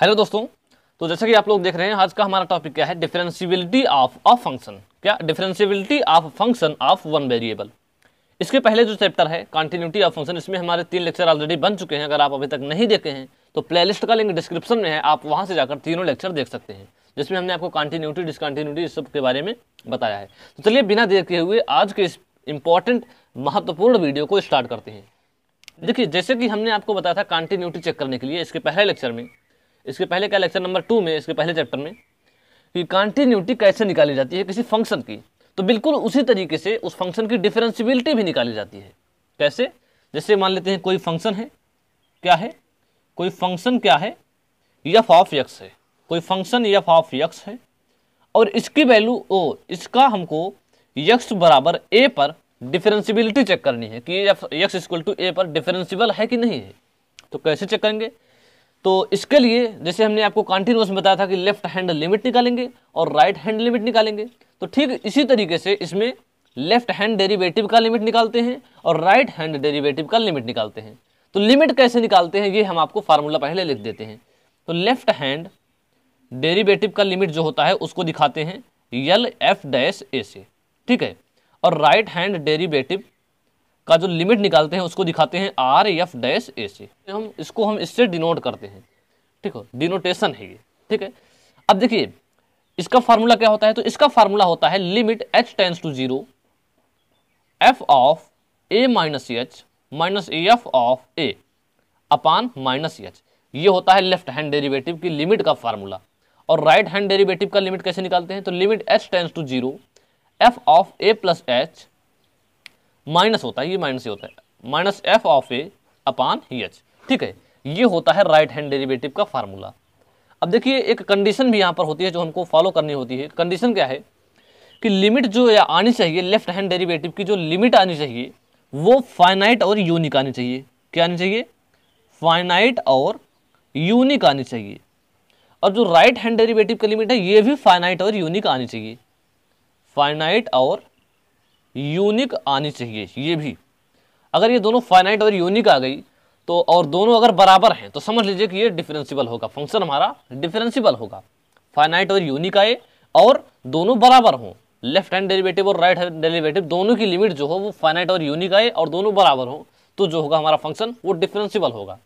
hello दोस्तों तो जैसा कि आप लोग देख रहे हैं आज का हमारा टॉपिक क्या है डिफरेंसीबिलिटी ऑफ अ फंक्शन क्या differentiability of function of one variable इसके पहले जो चैप्टर है कंटिन्यूटी ऑफ फंक्शन इसमें हमारे तीन लेक्चर ऑलरेडी बन चुके हैं अगर आप अभी तक नहीं देखे हैं तो प्ले का लिंक डिस्क्रिप्शन में है आप वहाँ से जाकर तीनों लेक्चर देख सकते हैं जिसमें हमने आपको कंटिन्यूटी डिसकंटिन्यूटी इस सब के बारे में बताया है तो चलिए बिना देखे हुए आज के इस इंपॉर्टेंट महत्वपूर्ण वीडियो को स्टार्ट करते हैं देखिए जैसे कि हमने आपको बताया था कंटिन्यूटी चेक करने के लिए इसके पहले लेक्चर में इसके पहले क्या लेक्चर नंबर टू में इसके पहले चैप्टर में कि कॉन्टीन्यूटी कैसे निकाली जाती है किसी फंक्शन की तो बिल्कुल उसी तरीके से उस फंक्शन की डिफरेंशिबिलिटी भी निकाली जाती है कैसे जैसे मान लेते हैं कोई फंक्शन है क्या है कोई फंक्शन क्या है यफ ऑफ यक्स है कोई फंक्शन यफ ऑफ यक्स है और इसकी वैल्यू ओ इसका हमको यक्स बराबर ए पर डिफरेंशिबिलिटी चेक करनी है कि यक्स इक्वल टू ए पर डिफरेंशिबल है कि नहीं है तो कैसे चेक करेंगे तो इसके लिए जैसे हमने आपको कॉन्टिन्यूस में बताया था कि लेफ्ट हैंड लिमिट निकालेंगे और राइट हैंड लिमिट निकालेंगे तो ठीक इसी तरीके से इसमें लेफ्ट हैंड डेरिवेटिव का लिमिट निकालते हैं और राइट हैंड डेरिवेटिव का लिमिट निकालते हैं तो लिमिट कैसे निकालते हैं ये हम आपको फार्मूला पहले लिख देते हैं तो लेफ्ट हैंड डेरिवेटिव का लिमिट जो होता है उसको दिखाते हैं यल एफ डैश ए से ठीक है और राइट हैंड डेरिवेटिव का जो लिमिट निकालते हैं उसको दिखाते हैं R f dash a c हम इसको हम इससे डिनोट करते हैं ठीक हो डिनोटेशन है ये ठीक है अब देखिए इसका फार्मूला क्या होता है तो इसका फार्मूला होता है limit h tends to zero f of a minus h minus a f of a upon minus h ये होता है लेफ्ट हैंड डेरिवेटिव की लिमिट का फार्मूला और राइट हैंड डेरिवेटिव का लिमिट कैसे निकालते हैं तो limit h tends to zero f of a plus h minus होता है ये माइनस ही होता है minus f of a upon ही एच ठीक है ये होता है राइट हैंड डेरिवेटिव का फार्मूला अब देखिए एक कंडीशन भी यहाँ पर होती है जो हमको फॉलो करनी होती है कंडीशन क्या है कि लिमिट जो आनी चाहिए लेफ्ट हैंड डेरिवेटिव की जो लिमिट आनी चाहिए वो फाइनाइट और यूनिक आनी चाहिए क्या आनी चाहिए फाइनाइट और यूनिक आनी चाहिए और जो राइट हैंड डेरिवेटिव की लिमिट है ये भी फाइनाइट और यूनिक आनी चाहिए फाइनाइट और यूनिक आनी चाहिए ये भी अगर ये दोनों फाइनाइट और यूनिक आ गई तो और दोनों अगर बराबर हैं तो समझ लीजिए कि ये डिफरेंसिबल होगा फंक्शन हमारा डिफरेंसिबल होगा फाइनाइट और यूनिक आए और दोनों बराबर हों लेफ्ट हैंड डेरिवेटिव और राइट हैंड डेरिवेटिव दोनों की लिमिट जो हो वो फाइनाइट और यूनिक आए और दोनों बराबर हों तो जो होगा हमारा फंक्शन वो डिफरेंसिबल होगा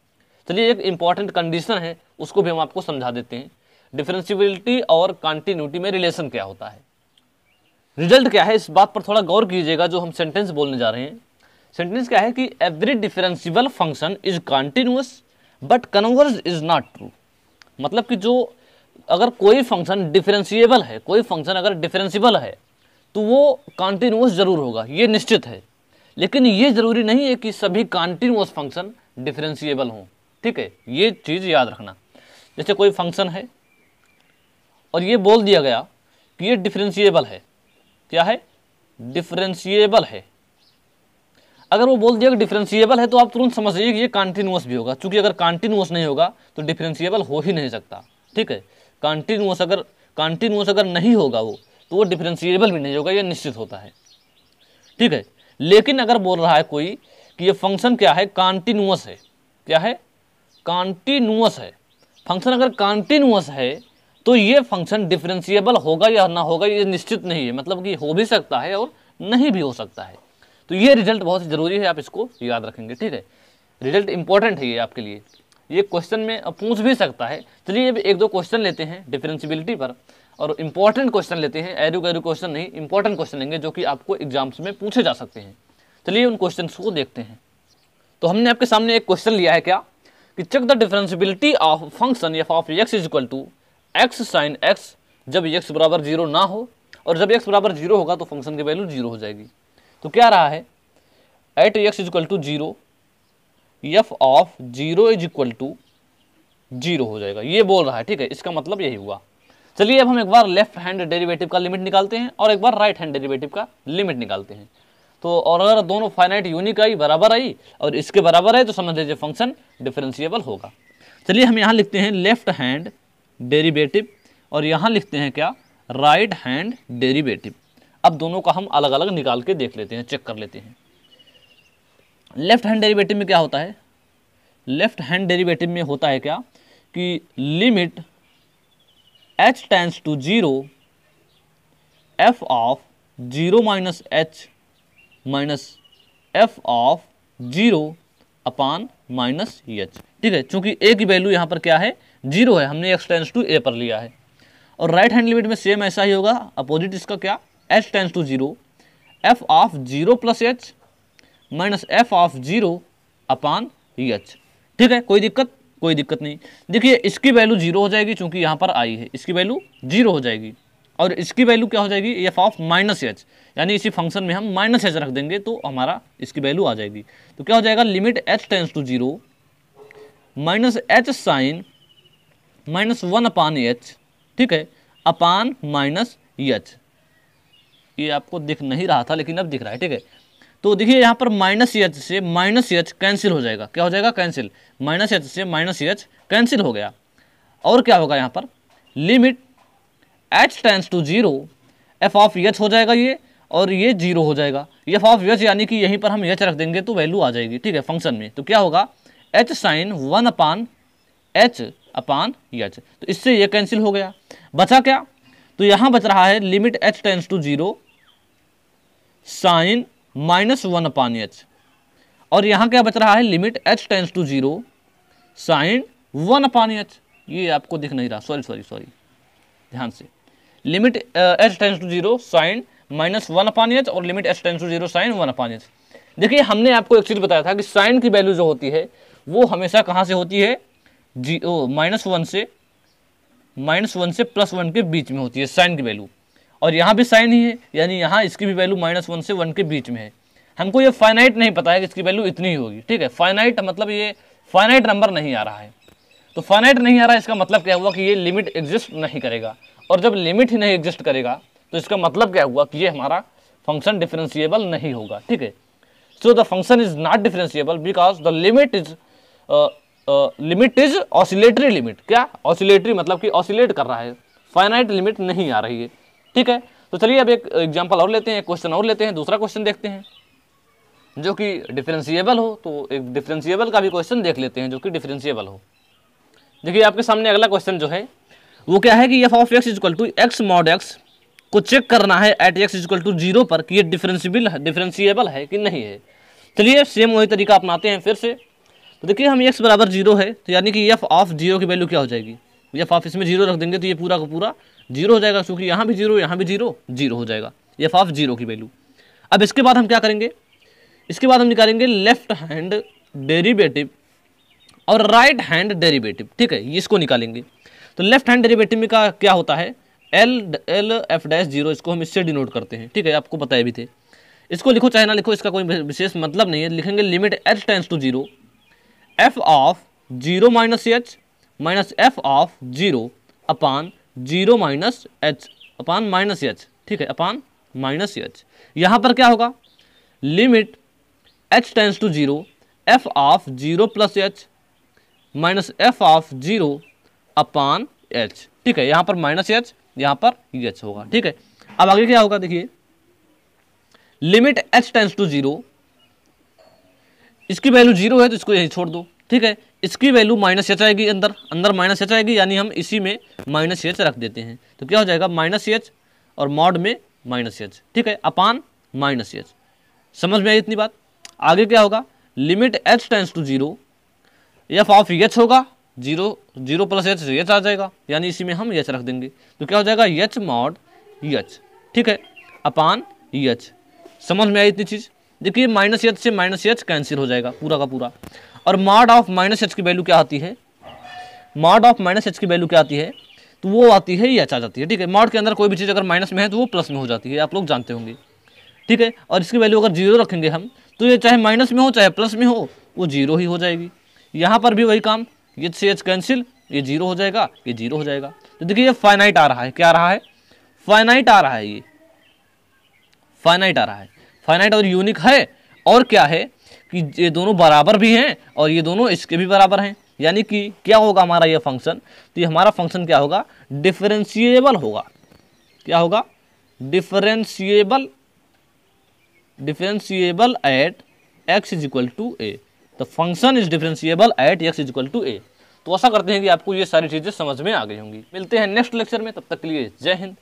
चलिए एक इंपॉर्टेंट कंडीशन है उसको भी हम आपको समझा देते हैं डिफरेंसिबिलिटी और कॉन्टीन्यूटी में रिलेशन क्या होता है रिजल्ट क्या है इस बात पर थोड़ा गौर कीजिएगा जो हम सेंटेंस बोलने जा रहे हैं सेंटेंस क्या है कि every differentiable function is continuous but converse is not true मतलब कि जो अगर कोई फंक्शन डिफरेंशिएबल है कोई फंक्शन अगर डिफरेंशिबल है तो वो कॉन्टिन्यूस जरूर होगा ये निश्चित है लेकिन ये ज़रूरी नहीं है कि सभी कॉन्टिन्यूस फंक्शन डिफरेंशिएबल हों ठीक है ये चीज़ याद रखना जैसे कोई फंक्शन है और ये बोल दिया गया कि ये डिफरेंशिएबल है क्या है डिफ्रेंशिएबल है अगर वो बोल दिया कि डिफ्रेंशिएबल है तो आप तुरंत समझ लीजिए कि ये कॉन्टिन्यूस भी होगा क्योंकि अगर कॉन्टिन्यूस नहीं होगा तो डिफ्रेंशिएबल हो ही नहीं सकता ठीक है कॉन्टिन्यूस अगर कॉन्टिन्यूस अगर नहीं होगा वो तो वो डिफ्रेंशिएबल भी नहीं होगा ये निश्चित होता है ठीक है लेकिन अगर बोल रहा है कोई कि ये फंक्शन क्या है कॉन्टिन्यूस है क्या है कॉन्टिन्यूस है फंक्शन अगर कॉन्टिन्यूस है तो ये फंक्शन डिफ्रेंशिएबल होगा या ना होगा ये निश्चित नहीं है मतलब कि हो भी सकता है और नहीं भी हो सकता है तो ये रिजल्ट बहुत ज़रूरी है आप इसको याद रखेंगे ठीक है रिजल्ट इंपॉर्टेंट है ये आपके लिए ये क्वेश्चन में पूछ भी सकता है चलिए अब एक दो क्वेश्चन लेते हैं डिफरेंशिबिलिटी पर और इंपॉर्टेंट क्वेश्चन लेते हैं एरू गैरू क्वेश्चन नहीं इंपॉर्टेंट क्वेश्चन लेंगे जो कि आपको एग्जाम्स में पूछे जा सकते हैं चलिए उन क्वेश्चन को देखते हैं तो हमने आपके सामने एक क्वेश्चन लिया है क्या कि check the differentiability of function f of x is equal to x sine x जब एक्स बराबर जीरो ना हो और जब एक्स बराबर जीरो होगा तो फंक्शन की वैल्यू जीरो हो जाएगी तो क्या रहा है at x is equal to zero f of zero is equal to zero हो जाएगा ये बोल रहा है ठीक है इसका मतलब यही हुआ चलिए अब हम एक बार लेफ्ट हैंड डेरिवेटिव का लिमिट निकालते हैं और एक बार राइट हैंड डेरिवेटिव का लिमिट निकालते हैं तो और अगर दोनों फाइनाइट यूनिक आई बराबर आई और इसके बराबर है तो समझ लीजिए फंक्शन डिफरेंशिएबल होगा चलिए हम यहाँ लिखते हैं लेफ्ट हैंड डेरिवेटिव और यहाँ लिखते हैं क्या राइट हैंड डेरिवेटिव अब दोनों का हम अलग अलग निकाल के देख लेते हैं चेक कर लेते हैं लेफ्ट हैंड डेरिवेटिव में क्या होता है लेफ्ट हैंड डेरिवेटिव में होता है क्या कि limit h tends to zero f of zero minus h minus f of zero upon minus h ठीक है क्योंकि ए की वैल्यू यहां पर क्या है जीरो है हमने एक्स टेंस टू ए पर लिया है और राइट हैंड लिमिट में सेम ऐसा ही होगा अपोजिट इसका क्या h tends to zero f of zero plus h minus f of zero upon h ठीक है कोई दिक्कत कोई दिक्कत नहीं देखिए इसकी वैल्यू जीरो हो जाएगी चूंकि यहाँ पर आई है इसकी वैल्यू जीरो हो जाएगी और इसकी वैल्यू क्या हो जाएगी एफ ऑफ माइनस एच यानी इसी फंक्शन में हम माइनस एच रख देंगे तो हमारा इसकी वैल्यू आ जाएगी तो क्या हो जाएगा limit h tends to zero minus h sine minus one upon h ठीक है अपान माइनस एच ये आपको दिख नहीं रहा था लेकिन अब दिख रहा है ठीक है तो देखिए यहाँ पर माइनस एच से माइनस एच कैंसिल हो जाएगा क्या हो जाएगा कैंसिल माइनस एच से माइनस एच कैंसिल हो गया और क्या होगा यहाँ पर limit h tends to zero f of h हो जाएगा ये और ये जीरो हो जाएगा एफ ऑफ एच यानी कि यहीं पर हम एच रख देंगे तो वैल्यू आ जाएगी ठीक है फंक्शन में तो क्या होगा h sine one upon h upon h तो इससे ये कैंसिल हो गया बचा क्या तो यहाँ बच रहा है limit h tends to zero sine minus one upon h और यहाँ क्या बच रहा है limit h tends to zero sine one upon h ये आपको दिख नहीं रहा सॉरी सॉरी सॉरी ध्यान से limit h tends to zero sine minus one upon h और limit h tends to zero sine one upon h देखिए हमने आपको एक चीज़ बताया था कि साइन की वैल्यू जो होती है वो हमेशा कहाँ से होती है जी ओ माइनस वन से माइनस वन से प्लस वन के बीच में होती है साइन की वैल्यू और यहाँ भी साइन ही है यानी यहाँ इसकी भी वैल्यू माइनस वन से वन के बीच में है हमको ये फाइनाइट नहीं पता है कि इसकी वैल्यू इतनी ही होगी ठीक है फाइनाइट मतलब ये फाइनाइट नंबर नहीं आ रहा है तो फाइनाइट नहीं आ रहा है इसका मतलब क्या हुआ कि ये लिमिट एग्जिस्ट नहीं करेगा और जब लिमिट ही नहीं एग्जिस्ट करेगा तो इसका मतलब क्या हुआ कि ये हमारा फंक्शन डिफ्रेंशिएबल नहीं होगा ठीक है so the function is not differentiable because the limit is limit is oscillatory limit क्या ऑसिलेटरी मतलब कि ऑसिलेट कर रहा है फाइनाइट लिमिट नहीं आ रही है ठीक है तो चलिए अब एक एग्जाम्पल और लेते हैं क्वेश्चन और लेते हैं दूसरा क्वेश्चन देखते हैं जो कि डिफरेंशिएबल हो तो एक डिफरेंशिएबल का भी क्वेश्चन देख लेते हैं जो कि डिफरेंशिएबल हो देखिए आपके सामने अगला क्वेश्चन जो है वो क्या है कि f of x is equal to x mod x को चेक करना है at x is equal to zero पर कि ये डिफरेंसीबल डिफरेंशिएबल है कि नहीं है चलिए सेम वही तरीका अपनाते हैं फिर से तो देखिए हम एक्स बराबर जीरो है तो यानी कि एफ ऑफ जीरो की वैल्यू क्या हो जाएगी एफ ऑफ इसमें जीरो रख देंगे तो ये पूरा का पूरा जीरो हो जाएगा क्योंकि यहाँ भी जीरो यहाँ भी जीरो जीरो हो जाएगा एफ ऑफ जीरो की वैल्यू अब इसके बाद हम क्या करेंगे इसके बाद हम निकालेंगे लेफ्ट हैंड डेरीवेटिव और राइट हैंड डेरीवेटिव ठीक है इसको निकालेंगे तो लेफ्ट हैंड डेरीवेटिव में का क्या होता है L L f dash zero इसको हम इससे डिनोट करते हैं ठीक है आपको बताए भी थे इसको लिखो चाहे ना लिखो इसका कोई विशेष मतलब नहीं है लिखेंगे limit h tends to zero f of zero minus h minus f of zero upon zero minus h upon minus h ठीक है अपान माइनस एच यहाँ पर क्या होगा limit h tends to zero f of zero plus h minus f of zero upon h ठीक है यहाँ पर माइनस एच यहाँ पर एच होगा ठीक है अब आगे क्या होगा देखिए limit h tends to zero इसकी वैल्यू जीरो है तो इसको यही छोड़ दो ठीक है इसकी वैल्यू माइनस एच आएगी अंदर अंदर माइनस एच आएगी यानी हम इसी में माइनस एच रख देते हैं तो क्या हो जाएगा माइनस एच और मॉड में माइनस एच ठीक है अपान माइनस एच समझ में आई इतनी बात आगे क्या होगा limit h tends to zero f of h होगा zero zero plus h h आ जाएगा यानी इसी में हम एच रख देंगे तो क्या हो जाएगा एच मॉड एच ठीक है अपान एच समझ में आई इतनी चीज़ देखिए माइनस एच से माइनस एच कैंसिल हो जाएगा पूरा का पूरा और मॉड ऑफ माइनस एच की वैल्यू क्या आती है मॉड ऑफ माइनस एच की वैल्यू क्या आती है तो वो आती है ये एच आ जाती है ठीक है मॉड के अंदर कोई भी चीज़ अगर माइनस में है तो वो प्लस में हो जाती है आप लोग जानते होंगे ठीक है और इसकी वैल्यू अगर जीरो रखेंगे हम तो ये चाहे माइनस में हो चाहे प्लस में हो वो जीरो ही हो जाएगी यहाँ पर भी वही काम ये से एच कैंसिल ये जीरो हो जाएगा ये जीरो हो जाएगा तो देखिए ये फाइनाइट आ रहा है क्या आ रहा है फाइनाइट आ रहा है ये फाइनाइट आ रहा है फाइनाइट और यूनिक है और क्या है कि ये दोनों बराबर भी हैं और ये दोनों इसके भी बराबर हैं यानी कि क्या होगा हमारा ये फंक्शन तो ये हमारा फंक्शन क्या होगा डिफरेंशिएबल होगा क्या होगा differentiable differentiable at x is equal to a the function is differentiable at x is equal to a तो ऐसा करते हैं कि आपको ये सारी चीज़ें समझ में आ गई होंगी मिलते हैं नेक्स्ट लेक्चर में तब तक के लिए जय हिंद